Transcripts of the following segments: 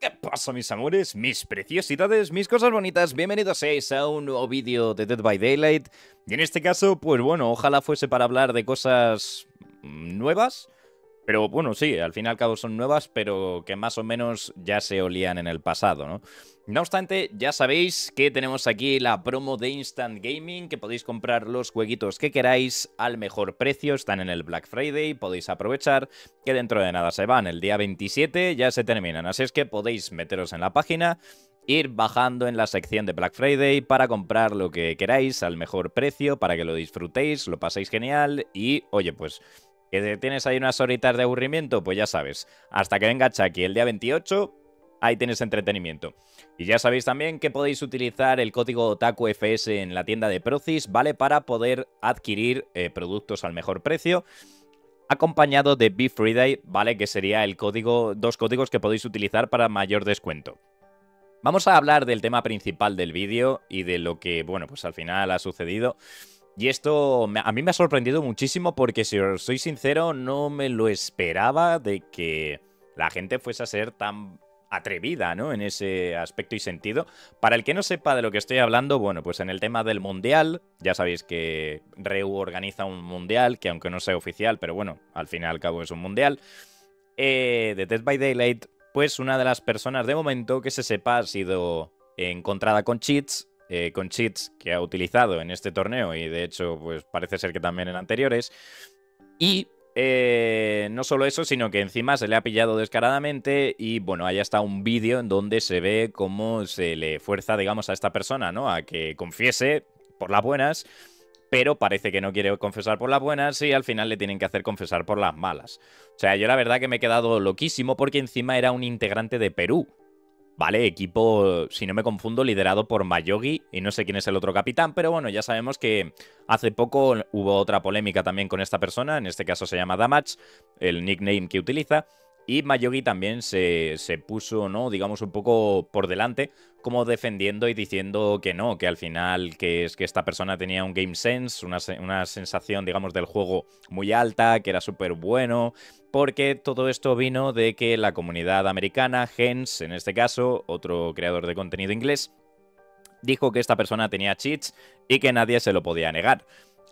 ¿Qué pasa mis amores, mis preciosidades, mis cosas bonitas? Bienvenidos a un nuevo vídeo de Dead by Daylight Y en este caso, pues bueno, ojalá fuese para hablar de cosas nuevas pero bueno, sí, al fin y al cabo son nuevas, pero que más o menos ya se olían en el pasado, ¿no? No obstante, ya sabéis que tenemos aquí la promo de Instant Gaming, que podéis comprar los jueguitos que queráis al mejor precio, están en el Black Friday, podéis aprovechar, que dentro de nada se van, el día 27 ya se terminan, así es que podéis meteros en la página, ir bajando en la sección de Black Friday para comprar lo que queráis al mejor precio, para que lo disfrutéis, lo paséis genial y, oye, pues que tienes ahí unas horitas de aburrimiento, pues ya sabes, hasta que venga Chucky el día 28, ahí tienes entretenimiento. Y ya sabéis también que podéis utilizar el código FS en la tienda de Procis, ¿vale? Para poder adquirir eh, productos al mejor precio acompañado de Be Friday, ¿vale? Que sería el código, dos códigos que podéis utilizar para mayor descuento. Vamos a hablar del tema principal del vídeo y de lo que, bueno, pues al final ha sucedido. Y esto a mí me ha sorprendido muchísimo porque, si os soy sincero, no me lo esperaba de que la gente fuese a ser tan atrevida, ¿no? En ese aspecto y sentido. Para el que no sepa de lo que estoy hablando, bueno, pues en el tema del mundial, ya sabéis que Reu organiza un mundial, que aunque no sea oficial, pero bueno, al fin y al cabo es un mundial, eh, de Dead by Daylight, pues una de las personas de momento que se sepa ha sido encontrada con cheats eh, con cheats que ha utilizado en este torneo y de hecho pues parece ser que también en anteriores. Y eh, no solo eso, sino que encima se le ha pillado descaradamente y bueno, ahí está un vídeo en donde se ve cómo se le fuerza, digamos, a esta persona, ¿no? A que confiese por las buenas, pero parece que no quiere confesar por las buenas y al final le tienen que hacer confesar por las malas. O sea, yo la verdad que me he quedado loquísimo porque encima era un integrante de Perú. Vale, equipo, si no me confundo, liderado por Mayogi y no sé quién es el otro capitán, pero bueno, ya sabemos que hace poco hubo otra polémica también con esta persona, en este caso se llama Damage, el nickname que utiliza, y Mayogi también se, puso, ¿no? Digamos, un poco por delante, como defendiendo y diciendo que no, que al final, que es que esta persona tenía un game sense, una, una sensación, digamos, del juego muy alta, que era súper bueno, porque todo esto vino de que la comunidad americana, Gens, en este caso, otro creador de contenido inglés, dijo que esta persona tenía cheats y que nadie se lo podía negar.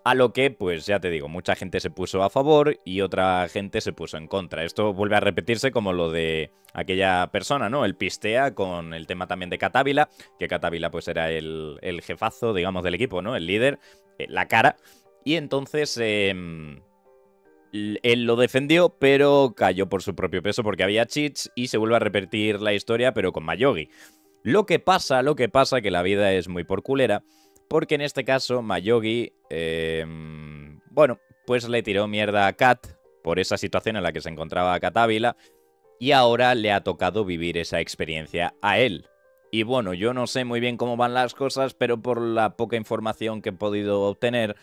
A lo que, pues ya te digo, mucha gente se puso a favor y otra gente se puso en contra. Esto vuelve a repetirse como lo de aquella persona, ¿no? El Pistea con el tema también de Catávila, que Catávila pues era el, jefazo, digamos, del equipo, ¿no? El líder, eh, la cara. Y entonces... Em, él lo defendió, pero cayó por su propio peso porque había cheats y se vuelve a repetir la historia, pero con Mayogi. Lo que pasa, lo que pasa, que la vida es muy por culera porque en este caso Mayogi, em, bueno, pues le tiró mierda a Kat por esa situación en la que se encontraba Kat Ávila y ahora le ha tocado vivir esa experiencia a él. Y bueno, yo no sé muy bien cómo van las cosas, pero por la poca información que he podido obtener,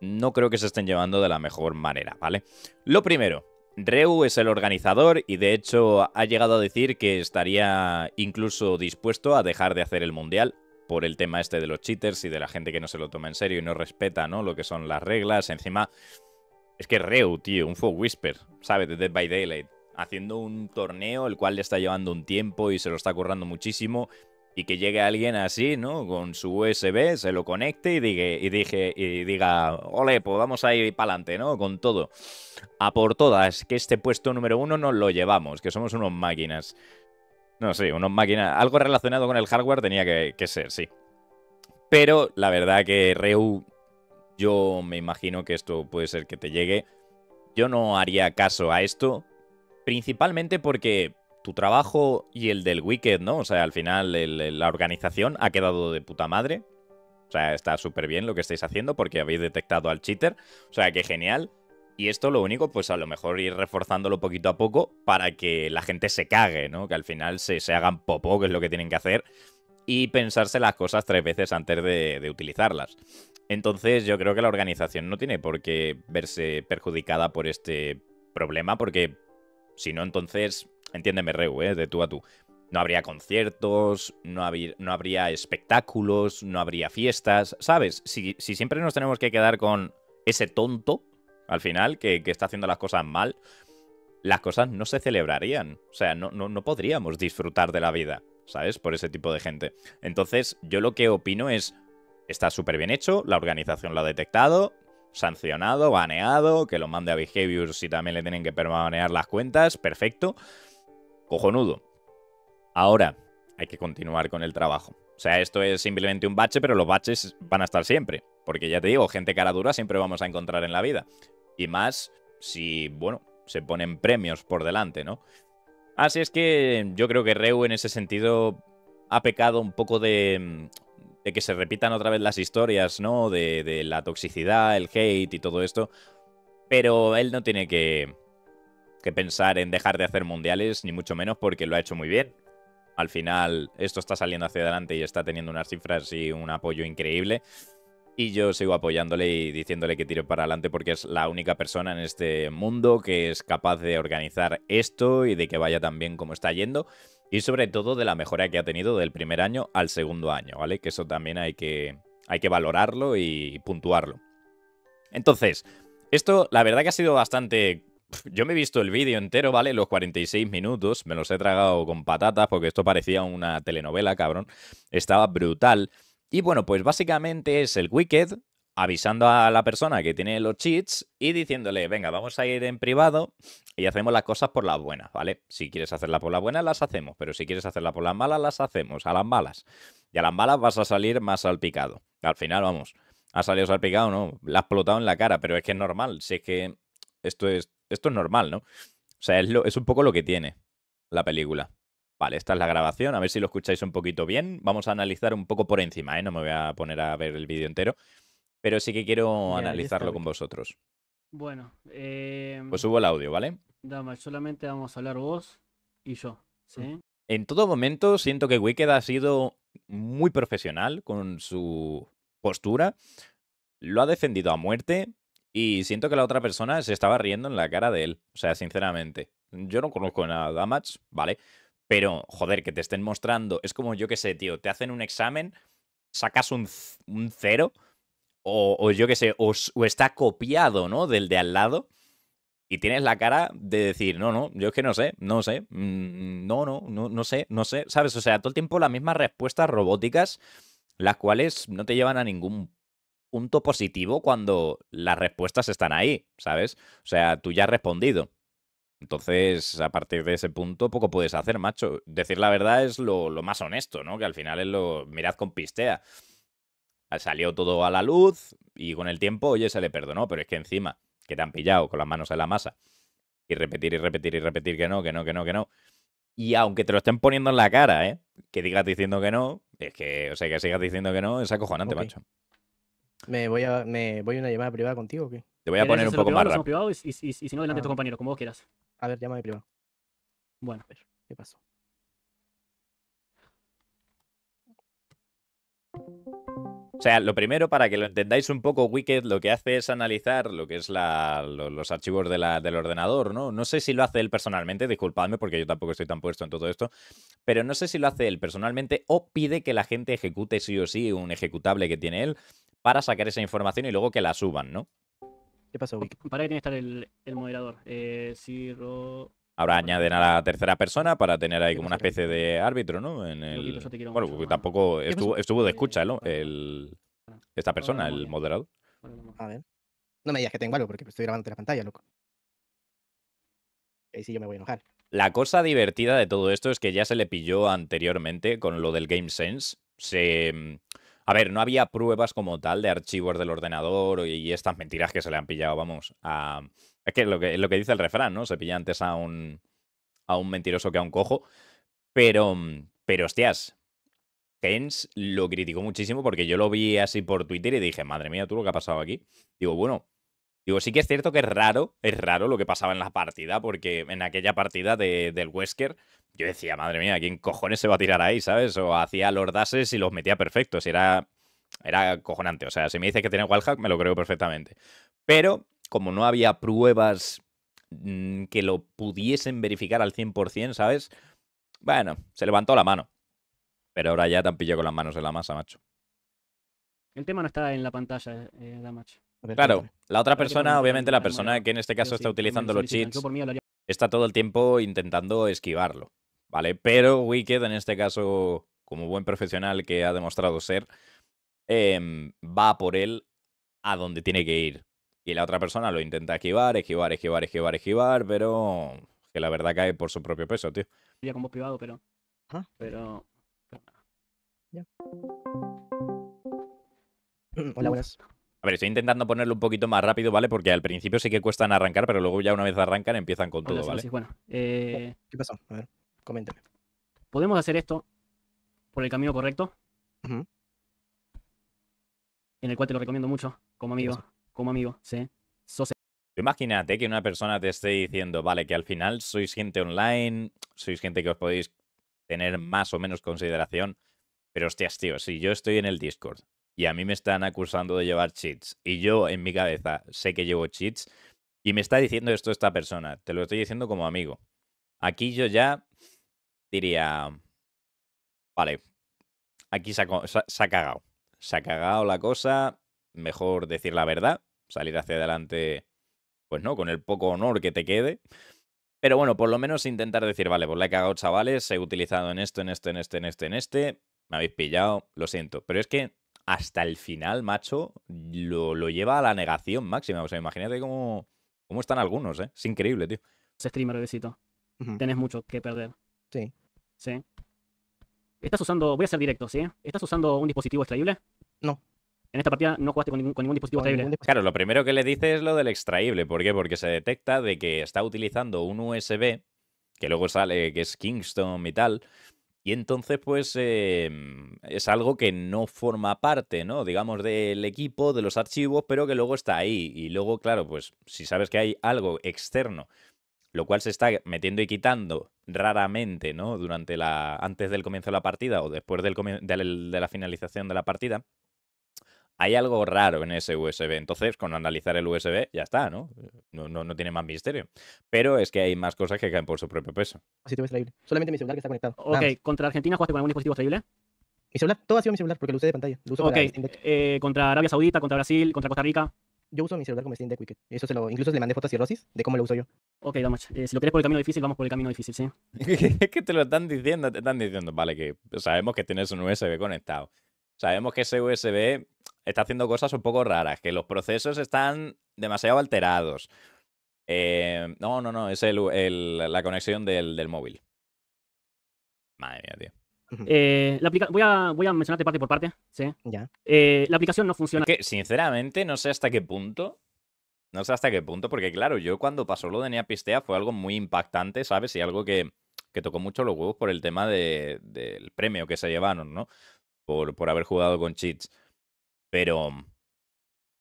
no creo que se estén llevando de la mejor manera, ¿vale? Lo primero, Reu es el organizador y de hecho ha llegado a decir que estaría incluso dispuesto a dejar de hacer el mundial por el tema este de los cheaters y de la gente que no se lo toma en serio y no respeta, ¿no? Lo que son las reglas. Encima, es que Reu, tío, un Fog Whisper, ¿sabes? De Dead by Daylight. Haciendo un torneo, el cual le está llevando un tiempo y se lo está currando muchísimo. Y que llegue alguien así, ¿no? Con su USB, se lo conecte y, diga y, dije, y diga, ole, pues vamos a ir para adelante, ¿no? Con todo. A por todas, que este puesto número uno nos lo llevamos, que somos unos máquinas. No, sé, una Algo relacionado con el hardware tenía que, ser, sí. Pero la verdad que Reu, yo me imagino que esto puede ser que te llegue. Yo no haría caso a esto, principalmente porque tu trabajo y el del Wicked, ¿no? O sea, al final la organización ha quedado de puta madre. O sea, está súper bien lo que estáis haciendo porque habéis detectado al cheater. O sea, que genial. Y esto lo único, pues a lo mejor ir reforzándolo poquito a poco para que la gente se cague, ¿no? Que al final se, hagan popó, que es lo que tienen que hacer, y pensarse las cosas tres veces antes de, utilizarlas. Entonces yo creo que la organización no tiene por qué verse perjudicada por este problema, porque si no, entonces, entiéndeme, Reu, ¿eh? de tú a tú. No habría conciertos, no, habría, no habría espectáculos, no habría fiestas, ¿sabes? Si, si siempre nos tenemos que quedar con ese tonto, al final, que, está haciendo las cosas mal, las cosas no se celebrarían. O sea, no, podríamos disfrutar de la vida, ¿sabes? Por ese tipo de gente. Entonces, yo lo que opino es, está súper bien hecho, la organización lo ha detectado, sancionado, baneado, que lo mande a Behaviors si también le tienen que permanear las cuentas, perfecto. Cojonudo. Ahora, hay que continuar con el trabajo. O sea, esto es simplemente un bache, pero los baches van a estar siempre. Porque ya te digo, gente cara dura siempre vamos a encontrar en la vida. Y más si, bueno, se ponen premios por delante, ¿no? Así es que yo creo que Reu en ese sentido ha pecado un poco de, de que se repitan otra vez las historias, ¿no? De, la toxicidad, el hate y todo esto. Pero él no tiene que, que pensar en dejar de hacer mundiales, ni mucho menos porque lo ha hecho muy bien. Al final, esto está saliendo hacia adelante y está teniendo unas cifras y un apoyo increíble. Y yo sigo apoyándole y diciéndole que tire para adelante porque es la única persona en este mundo que es capaz de organizar esto y de que vaya tan bien como está yendo. Y sobre todo de la mejora que ha tenido del primer año al segundo año, ¿vale? Que eso también hay que, hay que valorarlo y puntuarlo. Entonces, esto la verdad que ha sido bastante... Yo me he visto el vídeo entero, ¿vale? Los 46 minutos, me los he tragado con patatas porque esto parecía una telenovela, cabrón. Estaba brutal. Y bueno, pues básicamente es el Wicked avisando a la persona que tiene los cheats y diciéndole, venga, vamos a ir en privado y hacemos las cosas por las buenas, ¿vale? Si quieres hacerlas por las buenas, las hacemos, pero si quieres hacerlas por las malas, las hacemos, a las malas. Y a las malas vas a salir más salpicado. Al final, vamos, ha salido salpicado, ¿no? La ha explotado en la cara, pero es que es normal, si es que esto es, esto es normal, ¿no? O sea, es un poco lo que tiene la película. Vale, esta es la grabación, a ver si lo escucháis un poquito bien. Vamos a analizar un poco por encima, ¿eh? no me voy a poner a ver el vídeo entero, pero sí que quiero analizarlo con vosotros. Bueno, eh... pues subo el audio, ¿vale? Dama, solamente vamos a hablar vos y yo, ¿sí? Mm. En todo momento siento que Wicked ha sido muy profesional con su postura, lo ha defendido a muerte y siento que la otra persona se estaba riendo en la cara de él, o sea, sinceramente. Yo no conozco nada de Damage, ¿vale? Pero, joder, que te estén mostrando. Es como yo qué sé, tío. Te hacen un examen, sacas un, cero, o, yo qué sé, o, está copiado, ¿no? Del de al lado. Y tienes la cara de decir, no, no, yo es que no sé, no sé, mm, no, no, no, no sé, no sé, ¿sabes? O sea, todo el tiempo las mismas respuestas robóticas, las cuales no te llevan a ningún punto positivo cuando las respuestas están ahí, ¿sabes? O sea, tú ya has respondido. Entonces, a partir de ese punto, poco puedes hacer, macho. Decir la verdad es lo, más honesto, ¿no? Que al final es lo. Mirad con pistea. Ah, salió todo a la luz y con el tiempo, oye, se le perdonó, pero es que encima, que te han pillado con las manos en la masa y repetir y repetir y repetir que no, que no, que no, que no. Y aunque te lo estén poniendo en la cara, ¿eh? Que digas diciendo que no, es que, o sea, que sigas diciendo que no, es acojonante, macho. ¿Me voy, a, ¿Me voy a una llamada privada contigo o Te voy a poner un poco más rápido. Y, si no, delante de tu ah. compañero, como vos quieras. A ver, llámame primero. Bueno, a ver, ¿qué pasó? O sea, lo primero, para que lo entendáis un poco, Wicked lo que hace es analizar lo que es los archivos del ordenador, ¿no? No sé si lo hace él personalmente, disculpadme porque yo tampoco estoy tan puesto en todo esto, pero no sé si lo hace él personalmente o pide que la gente ejecute sí o sí un ejecutable que tiene él para sacar esa información y luego que la suban, ¿no? ¿Qué pasó, Para ahí tiene que estar el, moderador. Eh, Ahora añaden a la tercera persona para tener ahí como una especie de árbitro, ¿no? En el... Bueno, porque tampoco estuvo, de escucha, ¿no? Esta persona, el moderador. A ver. No me digas que tengo algo porque estoy grabando la pantalla, loco. Ahí sí yo me voy a enojar. La cosa divertida de todo esto es que ya se le pilló anteriormente con lo del Game Sense. Se mm, a ver, no había pruebas como tal de archivos del ordenador y, estas mentiras que se le han pillado, vamos. A... Es que lo, que lo que dice el refrán, ¿no? Se pilla antes a un, a un mentiroso que a un cojo. Pero, pero hostias, Keynes lo criticó muchísimo porque yo lo vi así por Twitter y dije, madre mía, tú lo que ha pasado aquí. Digo, bueno, digo, sí que es cierto que es raro, es raro lo que pasaba en la partida, porque en aquella partida del Wesker yo decía, madre mía, ¿quién cojones se va a tirar ahí, sabes? O hacía los dases y los metía perfectos. Y era, era cojonante. O sea, si me dices que tiene wallhack, me lo creo perfectamente. Pero como no había pruebas mm, que lo pudiesen verificar al 100%, ¿sabes? Bueno, se levantó la mano. Pero ahora ya te han con las manos en la masa, macho. El tema no está en la pantalla, eh, macho. Claro, la otra persona, obviamente la persona que en este caso está utilizando los cheats, está todo el tiempo intentando esquivarlo. ¿vale? Pero Wicked, en este caso, como buen profesional que ha demostrado ser, em, va por él a donde tiene que ir. Y la otra persona lo intenta esquivar, esquivar, esquivar, esquivar, esquivar, pero que la verdad cae por su propio peso, tío. Ya como privado, pero... Pero... Ya. Hola, buenas. A ver, estoy intentando ponerlo un poquito más rápido, ¿vale? Porque al principio sí que cuestan arrancar, pero luego ya una vez arrancan empiezan con todo, ¿vale? Sí, bueno. Eh, ¿Qué pasó? A ver coméntame. ¿Podemos hacer esto por el camino correcto? En el cual te lo recomiendo mucho, como amigo, como amigo, sí. Imagínate que una persona te esté diciendo, vale, que al final sois gente online, sois gente que os podéis tener más o menos consideración, pero hostias, tío, si yo estoy en el Discord y a mí me están acusando de llevar cheats y yo en mi cabeza sé que llevo cheats y me está diciendo esto esta persona, te lo estoy diciendo como amigo. Aquí yo ya diría, vale, aquí se ha, cagado. Se ha cagado la cosa, mejor decir la verdad, salir hacia adelante, pues no, con el poco honor que te quede. Pero bueno, por lo menos intentar decir, vale, pues la he cagado, chavales, he utilizado en esto, en esto, en este, en este, en este, me habéis pillado, lo siento. Pero es que hasta el final, macho, lo, lo lleva a la negación máxima. O sea, imagínate cómo, cómo están algunos, ¿eh? Es increíble, tío. se streamer, besito. Tenés mucho que perder. Sí. ¿sí? Estás usando, voy a ser directo, ¿sí? ¿Estás usando un dispositivo extraíble? No. En esta partida no jugaste con ningún, dispositivo extraíble. Claro, lo primero que le dice es lo del extraíble. ¿Por qué? Porque se detecta de que está utilizando un USB, que luego sale que es Kingston y tal, y entonces, pues, em, es algo que no forma parte, ¿no? Digamos, del equipo, de los archivos, pero que luego está ahí. Y luego, claro, pues, si sabes que hay algo externo lo cual se está metiendo y quitando raramente, ¿no? Durante la. antes del comienzo de la partida o después del de la finalización de la partida. Hay algo raro en ese USB. Entonces, con analizar el USB, ya está, ¿no? No, no, no tiene más misterio. Pero es que hay más cosas que caen por su propio peso. te ves extraíble. Solamente mi celular que está conectado. Ok, contra Argentina jugaste con algún dispositivo traíble. Mi celular, todo ha sido mi celular, porque lo usé de pantalla. ok, eh, contra Arabia Saudita, contra Brasil, contra Costa Rica yo uso mi celular como Steam Deck Wicked. Eso se lo, incluso le mandé fotos y rosis de cómo lo uso yo. Ok, vamos. Eh, si lo quieres por el camino difícil, vamos por el camino difícil, sí. es que te lo están diciendo, te están diciendo, vale, que sabemos que tienes un USB conectado. Sabemos que ese USB está haciendo cosas un poco raras, que los procesos están demasiado alterados. Eh, no, no, no, es el, el, la conexión del, del móvil. Madre mía, tío. Eh, la voy, a, voy a mencionarte parte por parte. Ya. Eh, la aplicación no funciona. que, sinceramente, no sé hasta qué punto. No sé hasta qué punto, porque claro, yo cuando pasó lo de Nea Pistea fue algo muy impactante, ¿sabes? Y algo que, tocó mucho los huevos por el tema de, del premio que se llevaron, ¿no? Por, por haber jugado con cheats. Pero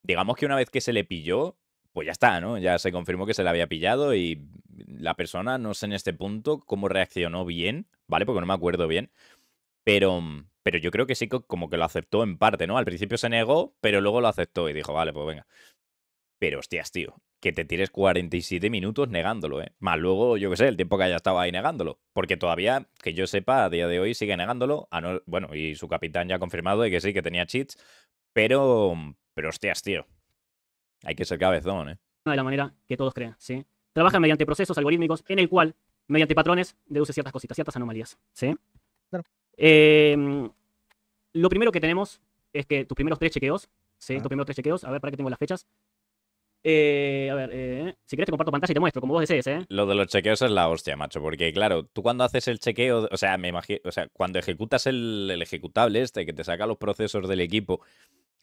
digamos que una vez que se le pilló, pues ya está, ¿no? Ya se confirmó que se le había pillado y la persona, no sé en este punto cómo reaccionó bien, ¿vale? Porque no me acuerdo bien. Mm, pero, yo creo que sí como que lo aceptó en parte, ¿no? Al principio se negó, pero luego lo aceptó y dijo, vale, pues venga. Pero hostias, tío, que te tires 47 minutos negándolo, ¿eh? Más luego, yo qué sé, el tiempo que haya estado ahí negándolo. Porque todavía, que yo sepa, a día de hoy sigue negándolo. bueno, y su capitán ya ha confirmado de que sí, que tenía cheats. Pero, mm, pero hostias, tío. Hay que ser cabezón, ¿eh? De la manera que todos crean, ¿sí? trabaja mediante procesos algorítmicos en el cual, mediante patrones, deduce ciertas cositas, ciertas anomalías, ¿sí? Claro. Eh, lo primero que tenemos es que tus primeros tres chequeos, ¿sí? Tus primeros tres chequeos, a ver, para qué tengo las fechas. Eh, a ver, eh, si quieres te comparto pantalla y te muestro, como vos desees, ¿eh? Lo de los chequeos es la hostia, macho, porque claro, tú cuando haces el chequeo, o sea, me imagino, o sea, cuando ejecutas el, el, ejecutable este que te saca los procesos del equipo,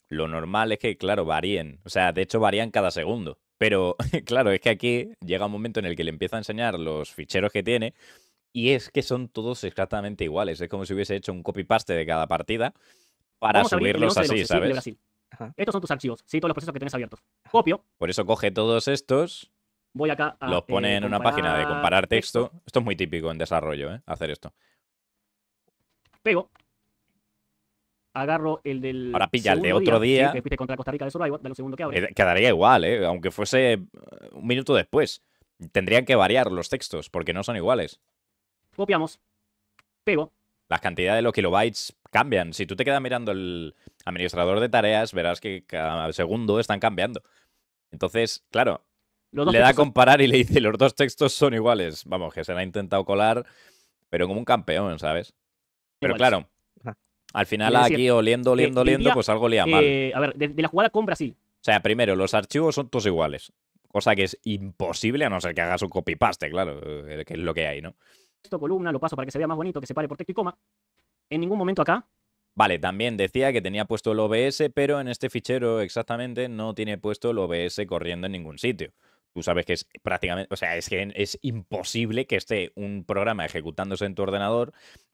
lo normal es que, claro, varíen. O sea, de hecho, varían cada segundo. Pero, claro, es que aquí llega un momento en el que le empieza a enseñar los ficheros que tiene y es que son todos exactamente iguales. Es como si hubiese hecho un copy-paste de cada partida para subirlos así, ¿sabes? Estos son tus archivos, sí, todos los procesos que tienes abiertos. Copio. Por eso coge todos estos. Voy acá a, Los pone eh, en una página de comparar texto. Esto es muy típico en desarrollo, ¿eh? Hacer esto. Pego. Agarro el del. Ahora pilla el de otro día. Quedaría igual, ¿eh? Aunque fuese eh, un minuto después. Tendrían que variar los textos porque no son iguales copiamos, pego. Las cantidades de los kilobytes cambian. Si tú te quedas mirando el administrador de tareas, verás que cada segundo están cambiando. Entonces, claro, le da a comparar y le dice, los dos textos son iguales. Vamos, que se la ha intentado colar, pero como un campeón, ¿sabes? Pero claro, al final aquí eh, oliendo, oliendo, oliendo, pues algo lía mal. Eh, a ver, de, la jugada compra sí. O sea, primero, los archivos son todos iguales. Cosa que es imposible a no ser que hagas un copy-paste, claro, eh, que es lo que hay, ¿no? Esto columna, lo paso para que se vea más bonito, que se pare por texto y coma. En ningún momento acá. Vale, también decía que tenía puesto el OBS, pero en este fichero exactamente no tiene puesto el OBS corriendo en ningún sitio. Tú sabes que es prácticamente, o sea, es que es imposible que esté un programa ejecutándose en tu ordenador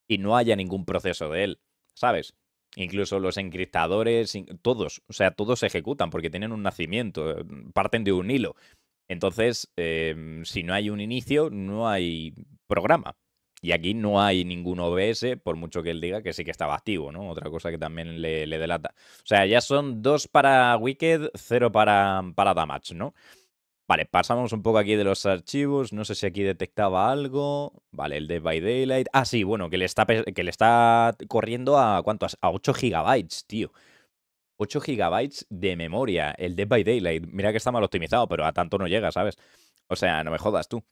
y no haya ningún proceso de él, ¿sabes? Incluso los encriptadores, todos, o sea, todos se ejecutan porque tienen un nacimiento, parten de un hilo. Entonces, eh, si no hay un inicio, no hay programa. Y aquí no hay ningún OBS, por mucho que él diga que sí que estaba activo, ¿no? Otra cosa que también le, le delata. O sea, ya son dos para Wicked, cero para, para Damage, ¿no? Vale, pasamos un poco aquí de los archivos. No sé si aquí detectaba algo. Vale, el de by Daylight. Ah, sí, bueno, que le está, que le está corriendo a cuánto? A 8 GB, tío. 8 GB de memoria. El Dead by Daylight. Mira que está mal optimizado, pero a tanto no llega, ¿sabes? O sea, no me jodas tú.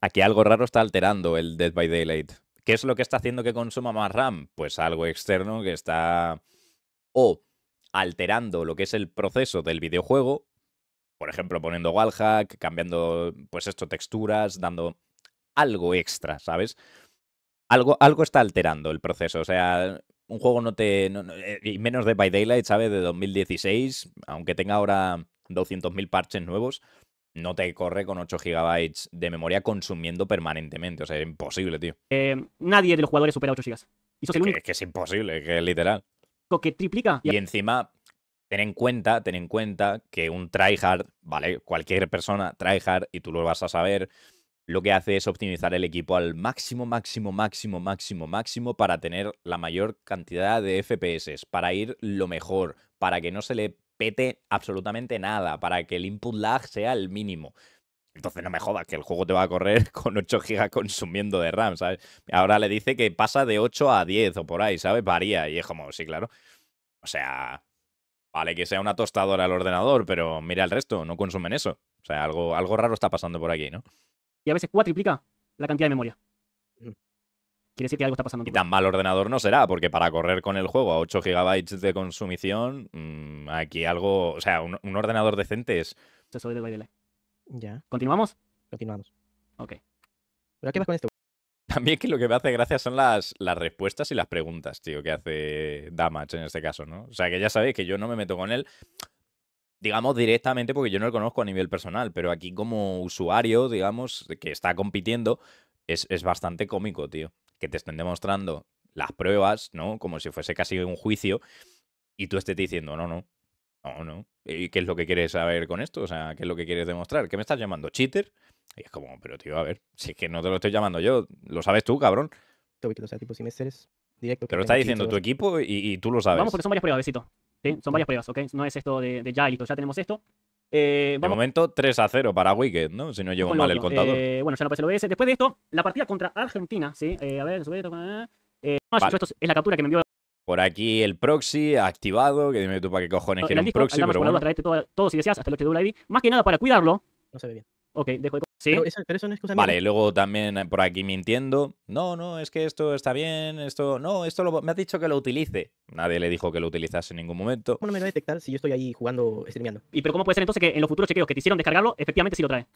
Aquí algo raro está alterando el Dead by Daylight. ¿Qué es lo que está haciendo que consuma más RAM? Pues algo externo que está o alterando lo que es el proceso del videojuego, por ejemplo, poniendo wallhack, cambiando pues esto texturas, dando algo extra, ¿sabes? Algo, algo está alterando el proceso, o sea, un juego no te... Eh, y menos de By Daylight, ¿sabes? De 2016, aunque tenga ahora 200.000 parches nuevos, no te corre con 8 GB de memoria consumiendo permanentemente. O sea, es imposible, tío. Eh, nadie de los jugadores supera 8 GB. Es que es imposible, que es literal. Lo que triplica. Y encima, ten en cuenta, ten en cuenta que un tryhard, ¿vale? Cualquier persona tryhard, y tú lo vas a saber, lo que hace es optimizar el equipo al máximo, máximo, máximo, máximo, máximo para tener la mayor cantidad de FPS, para ir lo mejor, para que no se le pete absolutamente nada, para que el input lag sea el mínimo. Entonces no me jodas que el juego te va a correr con 8 GB consumiendo de RAM, ¿sabes? Ahora le dice que pasa de 8 a 10 o por ahí, ¿sabes? Varía y es como, sí, claro. O sea, vale que sea una tostadora el ordenador, pero mira el resto, no consumen eso. O sea, algo, algo raro está pasando por aquí, ¿no? Y a veces cuatriplica la cantidad de memoria. Quiere decir que algo está pasando. y tan mal ordenador no será, porque para correr con el juego a 8 GB de consumición, mm, aquí algo. O sea, un, ordenador decente es. Ya. ¿Continuamos? Continuamos. Ok. ¿Pero qué vas con esto? También que lo que me hace gracia son las, las respuestas y las preguntas, tío, que hace Damage en este caso, ¿no? O sea, que ya sabéis que yo no me meto con él, digamos, directamente porque yo no lo conozco a nivel personal, pero aquí como usuario, digamos, que está compitiendo, es bastante cómico, tío te estén demostrando las pruebas, ¿no? Como si fuese casi un juicio y tú estés diciendo, no, no, no, no. ¿Y qué es lo que quieres saber con esto? O sea, ¿qué es lo que quieres demostrar? ¿Qué me estás llamando? ¿Cheater? Y es como, pero tío, a ver, si es que no te lo estoy llamando yo, lo sabes tú, cabrón. O sea, tipo, si me directo. Pero está diciendo tu equipo y, tú lo sabes. Vamos, porque son varias pruebas, besito. ¿Sí? Son varias pruebas, ¿ok? No es esto de, de ya, listo, ya tenemos esto. Eh, de momento 3 a 0 para Wicked, ¿no? Si no llevo mal el eh, contador. bueno, ya no Después de esto, la partida contra Argentina, sí. Eh, a ver, es la captura que me envió. Por aquí el proxy activado, que dime tú para qué cojones un proxy, pero bueno. Este, todo, Más que nada para cuidarlo. No se ve bien. Ok, dejo de ¿Sí? Pero, eso, no es cosa Vale, luego también eh, por aquí mintiendo. No, no, es que esto está bien, esto. No, esto lo... me ha dicho que lo utilice. Nadie le dijo que lo utilizase en ningún momento. Bueno, me lo va a si yo estoy ahí jugando, streameando? ¿Y pero cómo puede ser entonces que en los futuros chequeos que te hicieron descargarlo, efectivamente sí lo trae?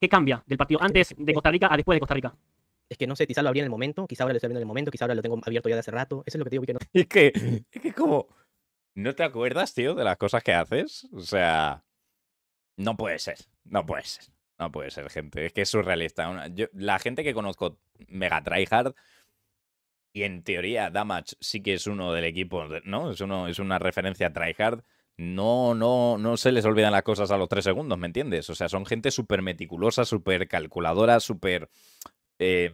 ¿Qué cambia del partido antes de Costa Rica a después de Costa Rica? es que no sé, quizá lo abría en el momento, quizá ahora lo estoy abriendo en el momento, quizá ahora lo tengo abierto ya de hace rato. Eso es lo que te digo que no. Es que, es que como. ¿No te acuerdas, tío, de las cosas que haces? O sea. No puede ser. No puede ser. No puede ser, gente. Es que es surrealista. la gente que conozco mega tryhard y en teoría Damage sí que es uno del equipo, ¿no? Es, una referencia tryhard. No, no, no se les olvidan las cosas a los tres segundos, ¿me entiendes? O sea, son gente súper meticulosa, súper calculadora, súper... Eh,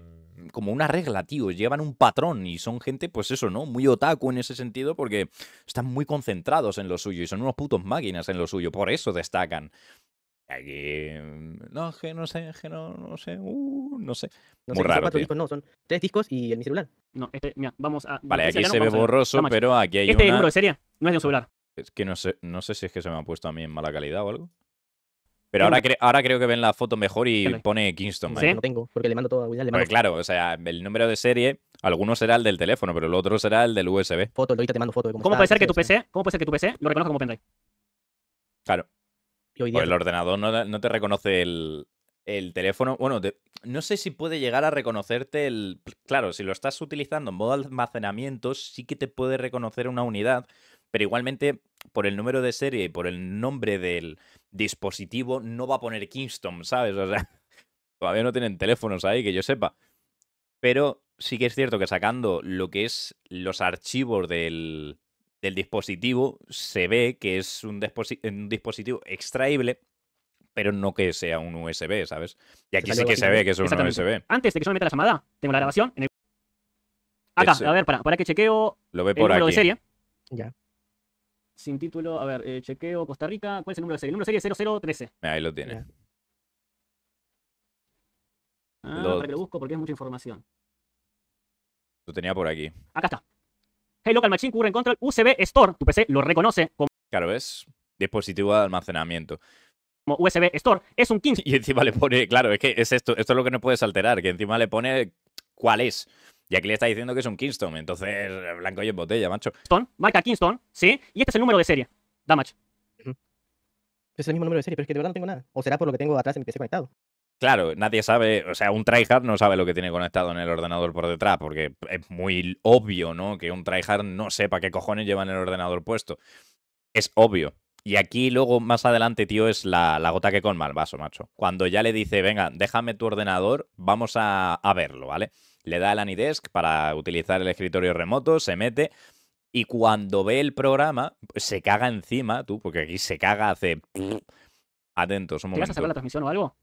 como una regla, tío. Llevan un patrón y son gente, pues eso, ¿no? Muy otaku en ese sentido porque están muy concentrados en lo suyo y son unos putos máquinas en lo suyo. Por eso destacan. Aquí, mm, no, que no sé, que no, no sé, uh, no sé. Muy raro. Son no, son tres discos y el mi celular. No, este, mira, vamos a. Vale, aquí se ve borroso, pero aquí hay este una. número de serie no es de un celular. Es que no sé, no sé si es que se me ha puesto a mí en mala calidad o algo. Pero ahora, ahora creo que ven la foto mejor y pone Kingston. ¿Sí? No tengo, porque le mando todo a William. Porque claro, o sea, el número de serie, alguno será el del teléfono, pero el otro será el del USB. Foto, ahorita te mando foto. De cómo, ¿Cómo puede ser que tu PC, cómo puede ser que tu PC lo reconozca como pendrive? Claro el ordenador no, te reconoce el, teléfono, bueno, no sé si puede llegar a reconocerte el... Claro, si lo estás utilizando en modo almacenamiento, sí que te puede reconocer una unidad, pero igualmente por el número de serie y por el nombre del dispositivo no va a poner Kingston, ¿sabes? O sea, todavía no tienen teléfonos ahí, que yo sepa. Pero sí que es cierto que sacando lo que es los archivos del, del dispositivo se ve que es un, dispositivo extraíble, pero no que sea un USB, ¿sabes? Y aquí sí que se ve que es un USB. Antes de que yo me meta la llamada, tengo la grabación Acá, a ver, para, para, que chequeo Lo ve por el número aquí. de serie. Ya. Sin título, a ver, eh, chequeo Costa Rica. ¿Cuál es el número de serie? El número de serie es 0013. Ahí lo tiene. Ah, para que lo busco porque es mucha información. Lo tenía por aquí. Acá está. Hey Local Machine curren Control USB Store. Tu PC lo reconoce como. Claro, es dispositivo de almacenamiento como USB Store, es un Kingston. Y encima le pone, claro, es que es esto, esto es lo que no puedes alterar, que encima le pone cuál es. Y aquí le está diciendo que es un Kingston, entonces eh, blanco y en botella, macho. Kingston, marca Kingston, ¿sí? Y este es el número de serie. Damage. Es el mismo número de serie, pero es que de verdad no tengo nada. O será por lo que tengo atrás en mi PC conectado. Claro, nadie sabe, o sea, un tryhard no sabe lo que tiene conectado en el ordenador por detrás, porque es muy obvio, ¿no? Que un tryhard no sepa qué cojones lleva en el ordenador puesto. Es obvio. Y aquí luego, más adelante, tío, es la, gota que colma el vaso, macho. Cuando ya le dice, venga, déjame tu ordenador, vamos a, verlo, ¿vale? Le da el Anidesk para utilizar el escritorio remoto, se mete, y cuando ve el programa, se caga encima, tú, porque aquí se caga, hace... Atentos, un momento. ¿Te vas a sacar la transmisión o algo?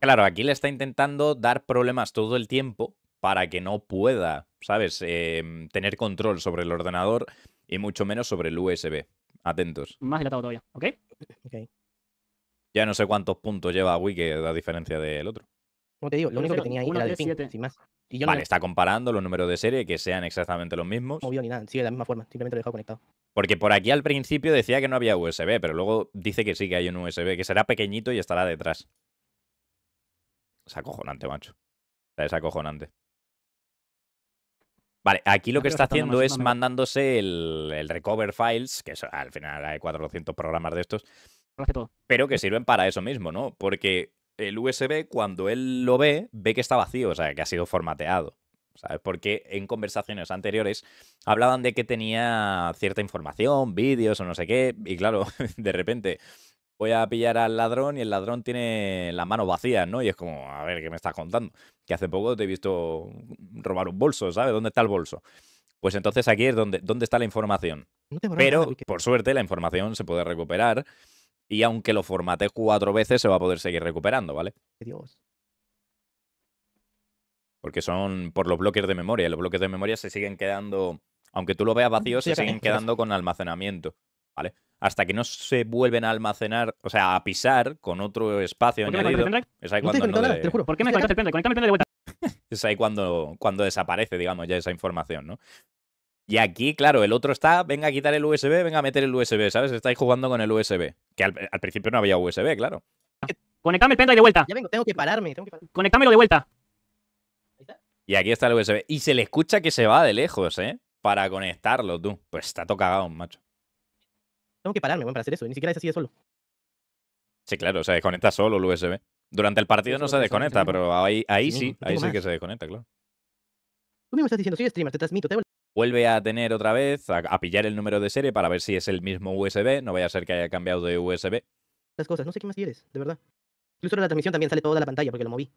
Claro, aquí le está intentando dar problemas todo el tiempo para que no pueda, ¿sabes?, em, tener control sobre el ordenador y mucho menos sobre el USB. Atentos. Más dilatado todavía, ¿ok? Ya no sé cuántos puntos lleva Wiki a diferencia del otro. Como te digo, lo único que tenía ahí era de 5, sin más. vale, está comparando los números de serie que sean exactamente los mismos. No movió ni nada, sigue de la misma forma, simplemente lo he dejado conectado. Porque por aquí al principio decía que no había USB, pero luego dice que sí que hay un USB, que será pequeñito y estará detrás. Es acojonante, macho. Es acojonante. Vale, aquí lo que está haciendo es mandándose el, recover files, que al final hay 400 programas de estos, pero que sirven para eso mismo, ¿no? Porque el USB, cuando él lo ve, ve que está vacío, o sea, que ha sido formateado. ¿Sabes? Porque en conversaciones anteriores hablaban de que tenía cierta información, vídeos o no sé qué, y claro, de repente voy a pillar al ladrón y el ladrón tiene las manos vacías, ¿no? Y es como, a ver, ¿qué me estás contando? Que hace poco te he visto robar un bolso, ¿sabes? ¿Dónde está el bolso? Pues entonces aquí es donde, dónde está la información. Pero, por suerte, la información se puede recuperar y aunque lo formate cuatro veces, se va a poder seguir recuperando, ¿vale? Dios. Porque son por los bloques de memoria. Los bloques de memoria se siguen quedando, aunque tú lo veas vacío, se siguen quedando con almacenamiento, ¿vale? hasta que no se vuelven a almacenar, o sea, a pisar con otro espacio añadido. Es ahí cuando no te, es ahí cuando, desaparece, digamos, ya esa información, ¿no? Y aquí, claro, el otro está, venga a quitar el USB, venga a meter el USB, ¿sabes? Estáis jugando con el USB. Que al, principio no había USB, claro. Conectame el pendrive de vuelta. Ya vengo, tengo que pararme. Tengo Conectámelo de vuelta. Y aquí está el USB. Y se le escucha que se va de lejos, ¿eh? Para conectarlo, tú. Pues está tocado, macho. Tengo que pararme, para hacer eso. Ni siquiera es así de solo. Sí, claro, se desconecta solo el USB. Durante el partido no se desconecta, pero ahí, sí, ahí sí que se desconecta, claro. Tú mismo estás diciendo, soy streamer, te transmito, te Vuelve a tener otra vez, a, pillar el número de serie para ver si es el mismo USB, no vaya a ser que haya cambiado de USB. Las cosas, no sé qué más quieres, de verdad. Incluso en la transmisión también sale toda la pantalla porque lo moví.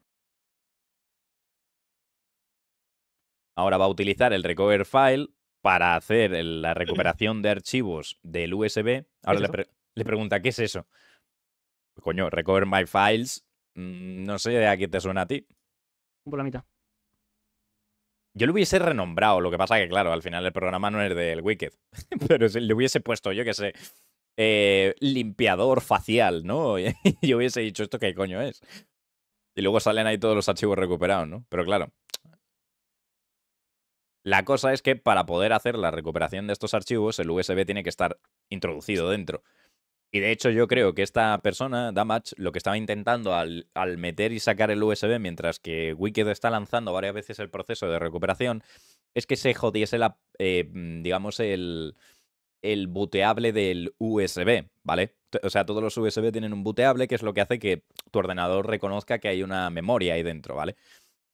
Ahora va a utilizar el recover file para hacer la recuperación de archivos del USB. Ahora le, pregunta, ¿qué es eso? Coño, Recover My Files. Mm, no sé a qué te suena a ti. Por la mitad. Yo lo hubiese renombrado, lo que pasa que, claro, al final el programa no es del Wicked. Pero le hubiese puesto, yo qué sé, eh, limpiador facial, ¿no? yo hubiese dicho, ¿esto qué coño es? Y luego salen ahí todos los archivos recuperados, ¿no? Pero claro, la cosa es que para poder hacer la recuperación de estos archivos, el USB tiene que estar introducido dentro. Y de hecho yo creo que esta persona, Damage, lo que estaba intentando al, meter y sacar el USB mientras que Wicked está lanzando varias veces el proceso de recuperación, es que se jodiese la, eh, mm, digamos, el, el booteable del USB, ¿vale? O sea, todos los USB tienen un booteable que es lo que hace que tu ordenador reconozca que hay una memoria ahí dentro, ¿vale?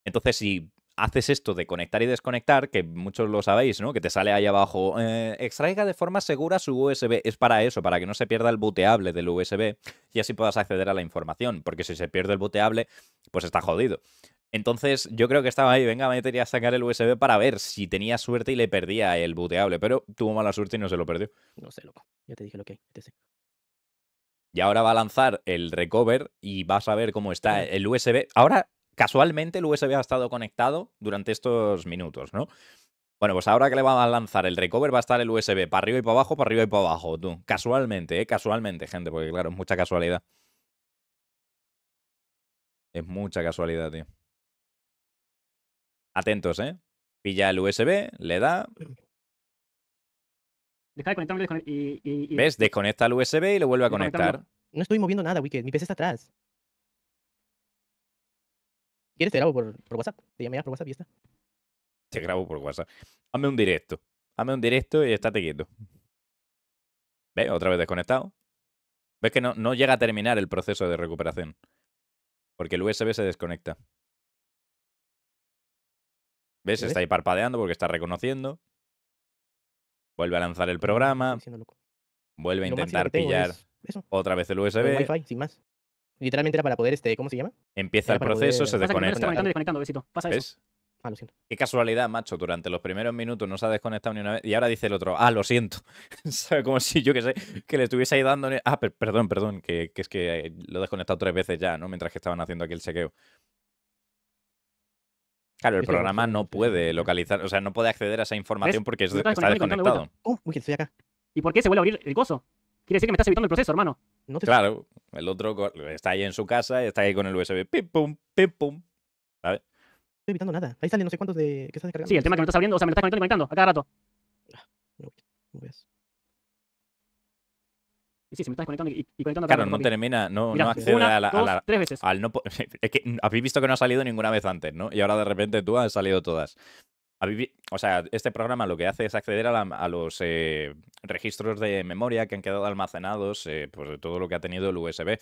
Entonces, si haces esto de conectar y desconectar, que muchos lo sabéis, ¿no? Que te sale ahí abajo, eh, extraiga de forma segura su USB. Es para eso, para que no se pierda el boteable del USB y así puedas acceder a la información, porque si se pierde el boteable pues está jodido. Entonces yo creo que estaba ahí, venga, me tenía a sacar el USB para ver si tenía suerte y le perdía el boteable, pero tuvo mala suerte y no se lo perdió. No sé, loco. Ya te dije lo que hay. Y ahora va a lanzar el recover y vas a ver cómo está el USB. Ahora Casualmente el USB ha estado conectado durante estos minutos, ¿no? Bueno, pues ahora que le vamos a lanzar el recover va a estar el USB para arriba y para abajo, para arriba y para abajo, tú. Casualmente, ¿eh? Casualmente, gente, porque claro, es mucha casualidad. Es mucha casualidad, tío. Atentos, ¿eh? Pilla el USB, le da... Deja de y, ¿Ves? Desconecta el USB y lo vuelve a conectar. No estoy moviendo nada, Wicked. Mi PC está atrás quieres te grabo por, WhatsApp. Te llamas por WhatsApp y ya está. Te grabo por WhatsApp. Hazme un directo. Hazme un directo y estate quieto. ¿Ves? Otra vez desconectado. ¿Ves que no, llega a terminar el proceso de recuperación? Porque el USB se desconecta. ¿Ves? Está ahí parpadeando porque está reconociendo. Vuelve a lanzar el programa. Vuelve a intentar pillar otra vez el USB. sin más. Literalmente era para poder, este, ¿cómo se llama? Empieza el proceso, se desconecta. Pasa ah, Qué casualidad, macho. Durante los primeros minutos no se ha desconectado ni una vez. Y ahora dice el otro, ah, lo siento. Como si yo que sé, que le estuviese ahí Ah, perdón, perdón, que, es que eh, lo he desconectado tres veces ya, ¿no? Mientras que estaban haciendo aquí el chequeo. Claro, el programa no puede localizar, o sea, no puede acceder a esa información porque está desconectado. Uh, uy, estoy acá. ¿Y por qué se vuelve a abrir el coso? Quiere decir que me estás evitando el proceso, hermano. Claro, el otro está ahí en su casa, y está ahí con el USB. Pim, pum, pim, pum. ¿Sabes? estoy evitando nada. Ahí salen no sé cuántos de que estás descargando. Sí, el tema que me estás abriendo, o sea, me estás conectando y conectando a cada rato. Ah, no, sí, se me está desconectando y, conectando cada Claro, no termina, no, no accede a, la, a Tres veces. es que habéis visto que no ha salido ninguna vez antes, ¿no? Y ahora de repente tú has salido todas o sea, este programa lo que hace es acceder a, los eh, registros de memoria que han quedado almacenados eh, pues de todo lo que ha tenido el USB.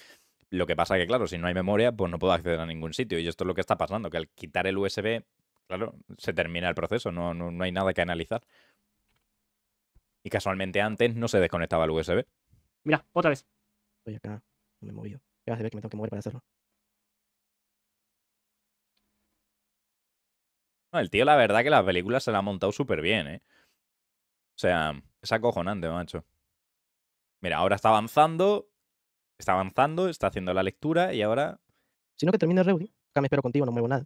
Lo que pasa que, claro, si no hay memoria, pues no puedo acceder a ningún sitio. Y esto es lo que está pasando, que al quitar el USB, claro, se termina el proceso, no, no, hay nada que analizar. Y casualmente antes no se desconectaba el USB. Mira, otra vez. Estoy acá, no me he movido. Ya a que me tengo que mover para hacerlo. el tío, la verdad, que la película se la ha montado súper bien, ¿eh? O sea, es acojonante, macho. Mira, ahora está avanzando, está avanzando, está haciendo la lectura y ahora. no que termine ¿eh? Acá me espero contigo, no muevo nada.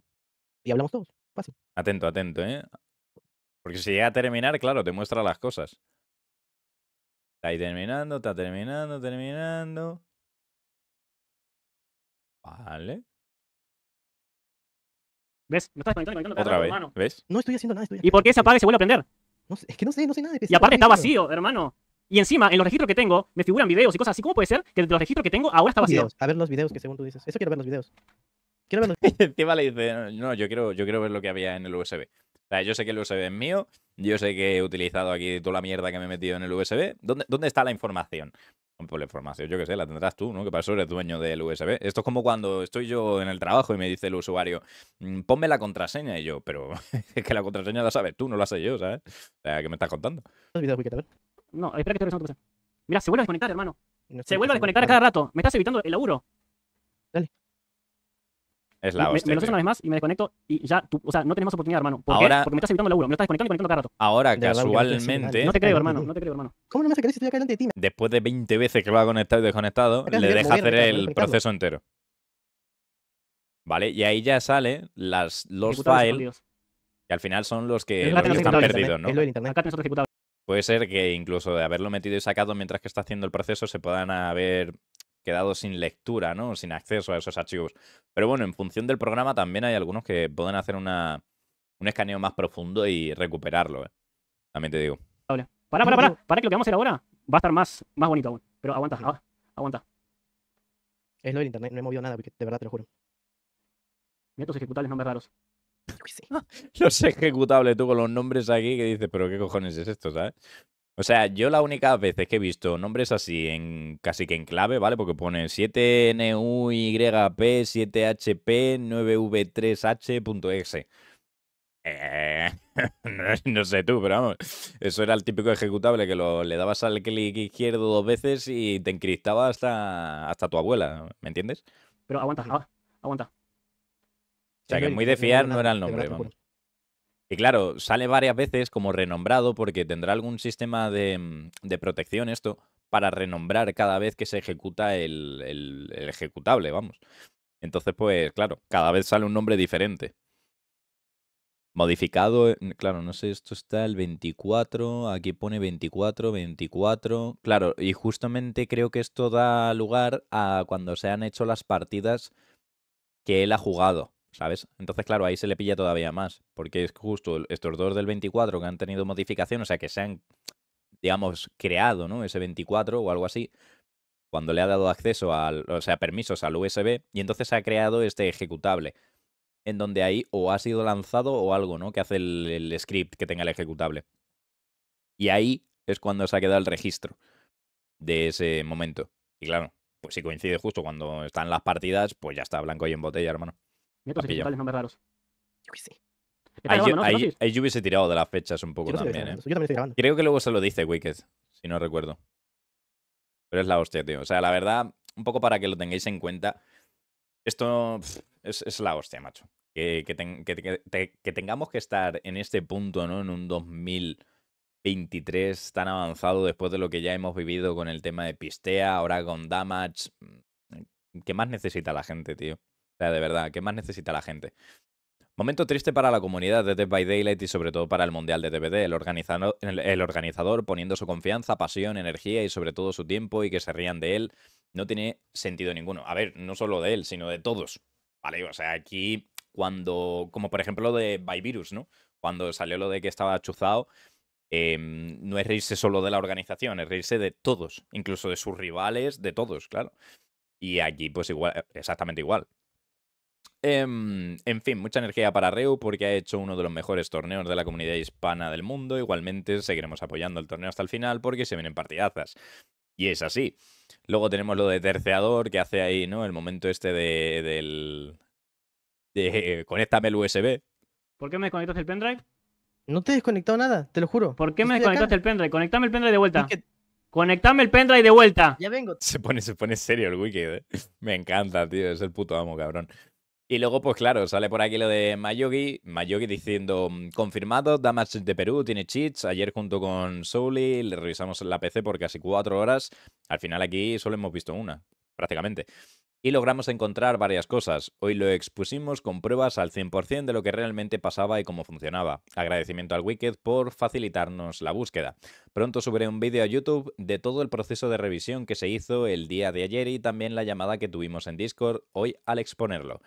Y hablamos todos. Fácil. Atento, atento, ¿eh? Porque si llega a terminar, claro, te muestra las cosas. Está ahí terminando, está terminando, terminando. Vale. ¿Ves? Me estás desconectando, Otra vez. ¿Ves? No estoy haciendo nada. Estoy ¿Y por qué se apaga y se vuelve a prender? es que no sé, no sé nada Y aparte está vacío, hermano. Y encima, en los registros que tengo, me figuran videos y cosas así. ¿Cómo puede ser que de los registros que tengo ahora está vacío? A ver los videos que según tú dices. Eso quiero ver los videos. Quiero ver los videos. Encima le dice, no, yo quiero, yo quiero ver lo que había en el USB yo sé que el USB es mío, yo sé que he utilizado aquí toda la mierda que me he metido en el USB. ¿Dónde, está la información? Pues la información, yo qué sé, la tendrás tú, ¿no? Que para eso eres dueño del USB. Esto es como cuando estoy yo en el trabajo y me dice el usuario, mm, ponme la contraseña. Y yo, pero es que la contraseña la sabes tú, no la sé yo, ¿sabes? O sea, ¿qué me estás contando? No, espera que te Mira, se vuelve a desconectar, hermano. se vuelve a desconectar a cada rato. Me estás evitando el laburo. Dale. Es la hostia, me, lo haces una vez más y me desconecto y ya, tú, o sea, no tenemos oportunidad, hermano. ahora, Porque me estás evitando el laburo, me lo estás desconectando y conectando cada rato. Ahora, casualmente... No te creo, hermano, no te creo, hermano. ¿Cómo no me has creer si estoy acá delante de ti? Después de 20 veces que lo ha conectado y desconectado, le deja hacer el proceso entero. ¿Vale? Y ahí ya sale los files, que al final son los que, están perdidos, ¿no? Puede ser que incluso de haberlo metido y sacado mientras que está haciendo el proceso se puedan haber quedado sin lectura, ¿no? Sin acceso a esos archivos. Pero bueno, en función del programa también hay algunos que pueden hacer una, un escaneo más profundo y recuperarlo. ¿eh? También te digo. Para, para, para, para, uh. que lo que vamos a hacer ahora va a estar más, más bonito aún. Pero aguanta, ah, aguanta. Es lo del internet, no he movido nada, de verdad te lo juro. Mira ejecutables nombres raros. los ejecutables, tú con los nombres aquí que dices, pero qué cojones es esto, ¿sabes? O sea, yo las únicas veces que he visto nombres así, en casi que en clave, ¿vale? Porque pone 7NUYP7HP9V3H.exe. E e. Eh, no sé tú, pero vamos, eso era el típico ejecutable que lo, le dabas al clic izquierdo dos veces y te encriptaba hasta, hasta tu abuela, ¿me entiendes? Pero aguanta, aguanta. O sea, que muy de fiar no era el nombre, vamos. Y claro, sale varias veces como renombrado porque tendrá algún sistema de, mm, protección esto para renombrar cada vez que se ejecuta el, el ejecutable, vamos. Entonces, pues claro, cada vez sale un nombre diferente. Modificado, eh, claro, no sé, esto está el 24, aquí pone 24, 24. Claro, y justamente creo que esto da lugar a cuando se han hecho las partidas que él ha jugado. ¿sabes? Entonces, claro, ahí se le pilla todavía más, porque es justo estos dos del 24 que han tenido modificación, o sea, que se han, digamos, creado, ¿no? Ese 24 o algo así, cuando le ha dado acceso al, o sea, permisos al USB, y entonces se ha creado este ejecutable, en donde ahí o ha sido lanzado o algo, ¿no? Que hace el, el script que tenga el ejecutable. Y ahí es cuando se ha quedado el registro de ese momento. Y claro, pues si coincide justo cuando están las partidas, pues ya está blanco y en botella, hermano que nombres raros. Yo Ahí yo hubiese tirado de las fechas un poco también, ¿eh? Creo que luego se lo dice Wicked, si no recuerdo. Pero es la hostia, tío. O sea, la verdad, un poco para que lo tengáis en cuenta, esto es, la hostia, macho. Que, que, que, que, tengamos que estar en este punto, ¿no? En un 2023 tan avanzado después de lo que ya hemos vivido con el tema de Pistea, ahora con Damage. Mm, ¿Qué más necesita la gente, tío? de verdad, ¿qué más necesita la gente? Momento triste para la comunidad de Dead by Daylight y sobre todo para el Mundial de DVD, el organizador, el, organizador poniendo su confianza, pasión, energía y sobre todo su tiempo y que se rían de él, no tiene sentido ninguno. A ver, no solo de él, sino de todos. Vale, o sea, aquí cuando, como por ejemplo lo de By Virus, ¿no? Cuando salió lo de que estaba chuzado, em, no es reírse solo de la organización, es reírse de todos, incluso de sus rivales, de todos, claro. Y aquí, pues igual, exactamente igual. Em, en fin, mucha energía para Reu porque ha hecho uno de los mejores torneos de la comunidad hispana del mundo. Igualmente seguiremos apoyando el torneo hasta el final porque se vienen partidazas. Y es así. Luego tenemos lo de terceador que hace ahí, ¿no? El momento este de, del... De, el USB. ¿Por qué me desconectaste el pendrive? No te he desconectado nada, te lo juro. ¿Por qué me desconectaste el pendrive? Conectame el pendrive de vuelta. Conectame el pendrive de vuelta. Ya vengo. Se pone, se pone serio el wiki. ¿eh? Me encanta, tío. Es el puto amo, cabrón. Y luego, pues claro, sale por aquí lo de Mayogi. Mayogi diciendo, mm, confirmado, Damage de Perú tiene cheats. Ayer junto con Souli le revisamos la PC por casi cuatro horas. Al final aquí solo hemos visto una, prácticamente. Y logramos encontrar varias cosas. Hoy lo expusimos con pruebas al 100% de lo que realmente pasaba y cómo funcionaba. Agradecimiento al Wicked por facilitarnos la búsqueda. Pronto subiré un vídeo a YouTube de todo el proceso de revisión que se hizo el día de ayer y también la llamada que tuvimos en Discord hoy al exponerlo.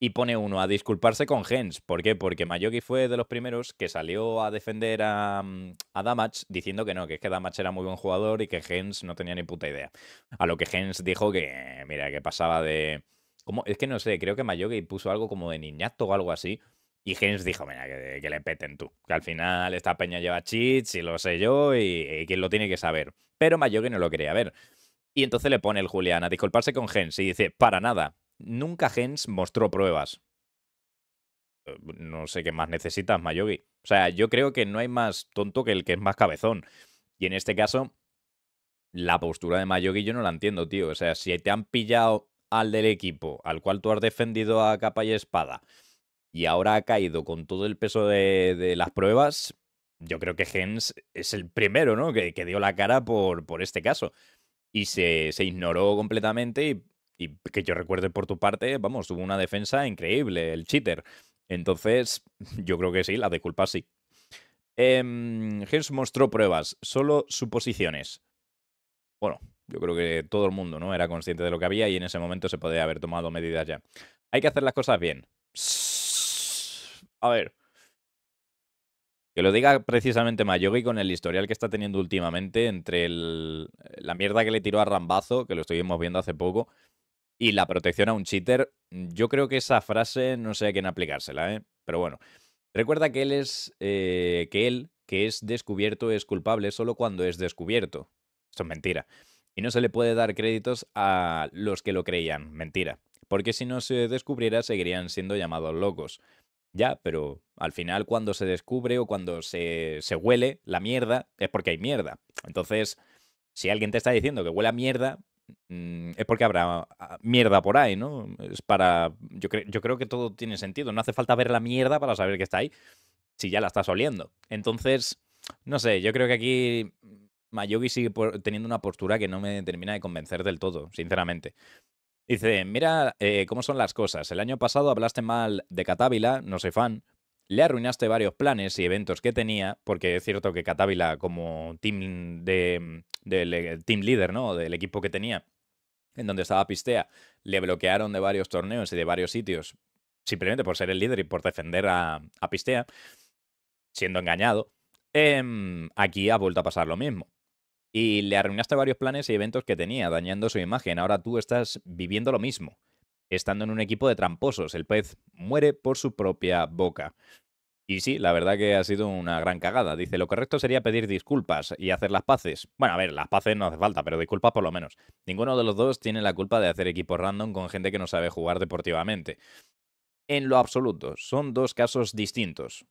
Y pone uno a disculparse con Hens, ¿Por qué? Porque Mayogui fue de los primeros que salió a defender a, mm, Damach, diciendo que no, que es que Damage era muy buen jugador y que Gens no tenía ni puta idea. A lo que Gens dijo que, mira, que pasaba de... ¿Cómo? Es que no sé, creo que Mayogui puso algo como de niñato o algo así. Y Gens dijo, mira, que, le peten tú. Que al final esta peña lleva cheats y lo sé yo y, quien lo tiene que saber. Pero Mayogui no lo quería ver. Y entonces le pone el Julián a disculparse con Hens y dice, para nada, Nunca Gens mostró pruebas. Eh, no sé qué más necesitas, Mayogi. O sea, yo creo que no hay más tonto que el que es más cabezón. Y en este caso, la postura de Mayogi yo no la entiendo, tío. O sea, si te han pillado al del equipo, al cual tú has defendido a capa y espada, y ahora ha caído con todo el peso de, las pruebas, yo creo que Gens es el primero, ¿no? Que, que dio la cara por, por este caso. Y se, se ignoró completamente y y que yo recuerde por tu parte, vamos, tuvo una defensa increíble, el cheater. Entonces, yo creo que sí, la de culpa sí. Eh, mostró pruebas, solo suposiciones. Bueno, yo creo que todo el mundo no era consciente de lo que había y en ese momento se podía haber tomado medidas ya. Hay que hacer las cosas bien. A ver. Que lo diga precisamente yo Mayogi con el historial que está teniendo últimamente entre la mierda que le tiró a Rambazo, que lo estuvimos viendo hace poco, y la protección a un cheater, mm, yo creo que esa frase no sé a quién aplicársela, ¿eh? Pero bueno, recuerda que él es, eh, que él, que es descubierto, es culpable solo cuando es descubierto. Eso es mentira. Y no se le puede dar créditos a los que lo creían, mentira. Porque si no se descubriera, seguirían siendo llamados locos. Ya, pero al final cuando se descubre o cuando se, se huele la mierda, es porque hay mierda. Entonces, si alguien te está diciendo que huele a mierda, Mm, es porque habrá ah, mierda por ahí, ¿no? Es para. Yo, yo, creo que todo tiene sentido. No hace falta ver la mierda para saber que está ahí si ya la estás oliendo. Entonces, no sé, yo creo que aquí Mayogi sigue teniendo una postura que no me termina de convencer del todo, sinceramente. Dice: Mira eh, cómo son las cosas. El año pasado hablaste mal de Catávila, no soy fan le arruinaste varios planes y eventos que tenía, porque es cierto que Catávila como team de, mm, del eh, team leader, ¿no? Del equipo que tenía, en donde estaba Pistea, le bloquearon de varios torneos y de varios sitios, simplemente por ser el líder y por defender a, Pistea, siendo engañado. Em, aquí ha vuelto a pasar lo mismo. Y le arruinaste varios planes y eventos que tenía, dañando su imagen. Ahora tú estás viviendo lo mismo estando en un equipo de tramposos. El pez muere por su propia boca. Y sí, la verdad que ha sido una gran cagada. Dice, lo correcto sería pedir disculpas y hacer las paces. Bueno, a ver, las paces no hace falta, pero disculpas por lo menos. Ninguno de los dos tiene la culpa de hacer equipos random con gente que no sabe jugar deportivamente. En lo absoluto, son dos casos distintos.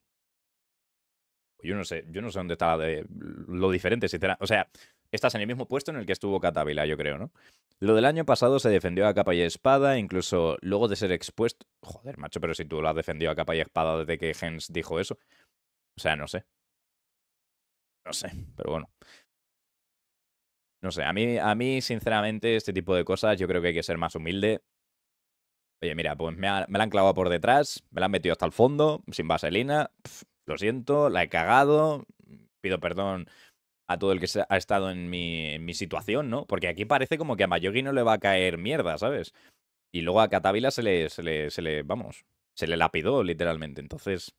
Yo no sé, yo no sé dónde está lo diferente, sinceramente. O sea, Estás en el mismo puesto en el que estuvo Catávila, yo creo, ¿no? Lo del año pasado se defendió a capa y espada, incluso luego de ser expuesto. Joder, macho, pero si tú lo has defendido a capa y espada desde que Hens dijo eso. O sea, no sé. No sé, pero bueno. No sé, a mí, a mí, sinceramente, este tipo de cosas yo creo que hay que ser más humilde. Oye, mira, pues me, la han clavado por detrás, me la han metido hasta el fondo, sin vaselina. lo siento, la he cagado. Pido perdón a todo el que ha estado en mi, situación, ¿no? Porque aquí parece como que a Mayogui no le va a caer mierda, ¿sabes? Y luego a Catavila se le, se le, vamos, se le lapidó literalmente. Entonces,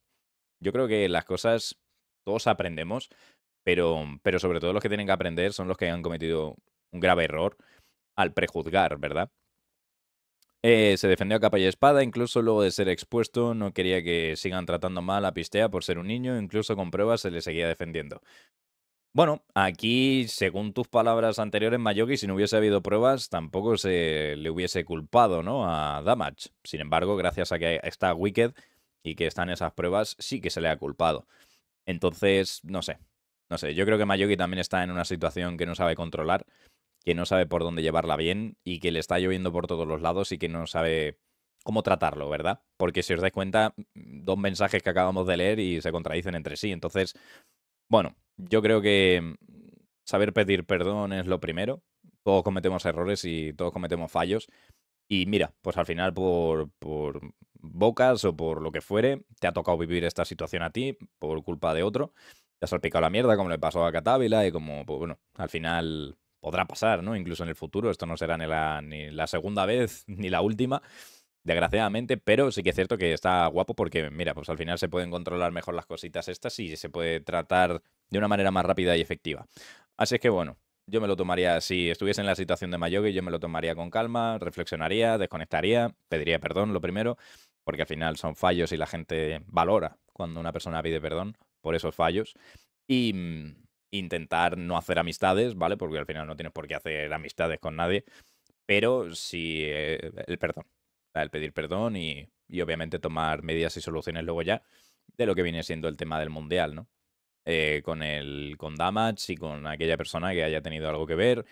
yo creo que las cosas todos aprendemos, pero, pero sobre todo los que tienen que aprender son los que han cometido un grave error al prejuzgar, ¿verdad? Eh, se defendió a capa y espada, incluso luego de ser expuesto, no quería que sigan tratando mal a Pistea por ser un niño, incluso con pruebas se le seguía defendiendo. Bueno, aquí, según tus palabras anteriores, Mayoki, si no hubiese habido pruebas, tampoco se le hubiese culpado, ¿no? A Damage. Sin embargo, gracias a que está Wicked y que están esas pruebas, sí que se le ha culpado. Entonces, no sé. No sé, yo creo que Mayoki también está en una situación que no sabe controlar, que no sabe por dónde llevarla bien y que le está lloviendo por todos los lados y que no sabe cómo tratarlo, ¿verdad? Porque si os dais cuenta, dos mensajes que acabamos de leer y se contradicen entre sí. Entonces, bueno, yo creo que mm, saber pedir perdón es lo primero. Todos cometemos errores y todos cometemos fallos. Y mira, pues al final por, por bocas o por lo que fuere, te ha tocado vivir esta situación a ti por culpa de otro. Te has salpicado la mierda como le pasó a Catávila y como, pues bueno, al final podrá pasar, ¿no? Incluso en el futuro, esto no será ni la, ni la segunda vez ni la última desgraciadamente, pero sí que es cierto que está guapo porque, mira, pues al final se pueden controlar mejor las cositas estas y se puede tratar de una manera más rápida y efectiva. Así es que bueno, yo me lo tomaría, si estuviese en la situación de Mayogi, yo me lo tomaría con calma, reflexionaría, desconectaría, pediría perdón, lo primero, porque al final son fallos y la gente valora cuando una persona pide perdón por esos fallos. Y mm, intentar no hacer amistades, ¿vale? Porque al final no tienes por qué hacer amistades con nadie. Pero si... Eh, el perdón, el pedir perdón y, obviamente tomar medidas y soluciones luego ya de lo que viene siendo el tema del mundial, ¿no? Eh, con el con Damage y con aquella persona que haya tenido algo que ver,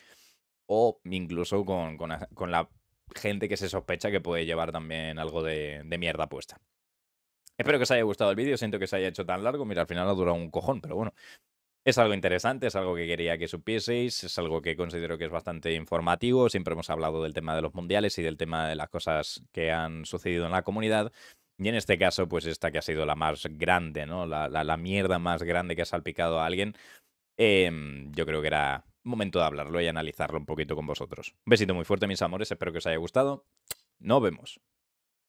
o incluso con, con, la gente que se sospecha que puede llevar también algo de, de, mierda puesta. Espero que os haya gustado el vídeo, siento que se haya hecho tan largo, mira, al final ha durado un cojón, pero bueno, es algo interesante, es algo que quería que supieseis, es algo que considero que es bastante informativo. Siempre hemos hablado del tema de los mundiales y del tema de las cosas que han sucedido en la comunidad. Y en este caso, pues esta que ha sido la más grande, ¿no? La, mierda más grande que ha salpicado a alguien. Em, yo creo que era momento de hablarlo y analizarlo un poquito con vosotros. Un besito muy fuerte, mis amores. Espero que os haya gustado. Nos vemos.